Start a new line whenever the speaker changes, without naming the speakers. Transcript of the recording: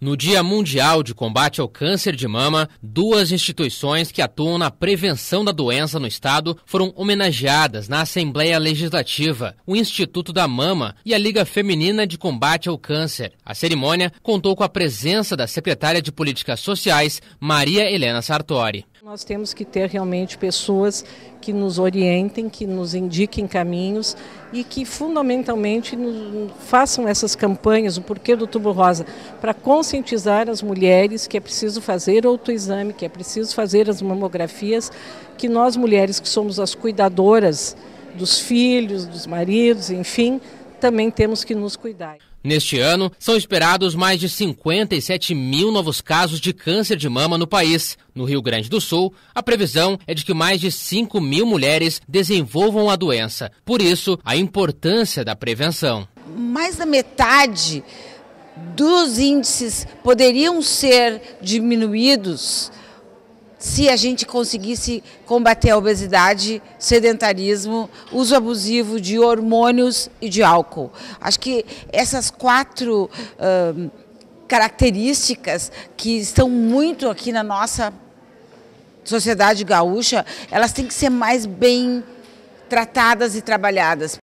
No Dia Mundial de Combate ao Câncer de Mama, duas instituições que atuam na prevenção da doença no estado foram homenageadas na Assembleia Legislativa, o Instituto da Mama e a Liga Feminina de Combate ao Câncer. A cerimônia contou com a presença da secretária de Políticas Sociais, Maria Helena Sartori.
Nós temos que ter realmente pessoas que nos orientem, que nos indiquem caminhos e que fundamentalmente façam essas campanhas, o porquê do tubo rosa, para conscientizar as mulheres que é preciso fazer autoexame, que é preciso fazer as mamografias, que nós mulheres que somos as cuidadoras dos filhos, dos maridos, enfim, também temos que nos cuidar.
Neste ano, são esperados mais de 57 mil novos casos de câncer de mama no país. No Rio Grande do Sul, a previsão é de que mais de 5 mil mulheres desenvolvam a doença. Por isso, a importância da prevenção.
Mais da metade dos índices poderiam ser diminuídos se a gente conseguisse combater a obesidade, sedentarismo, uso abusivo de hormônios e de álcool. Acho que essas quatro uh, características que estão muito aqui na nossa sociedade gaúcha, elas têm que ser mais bem tratadas e trabalhadas.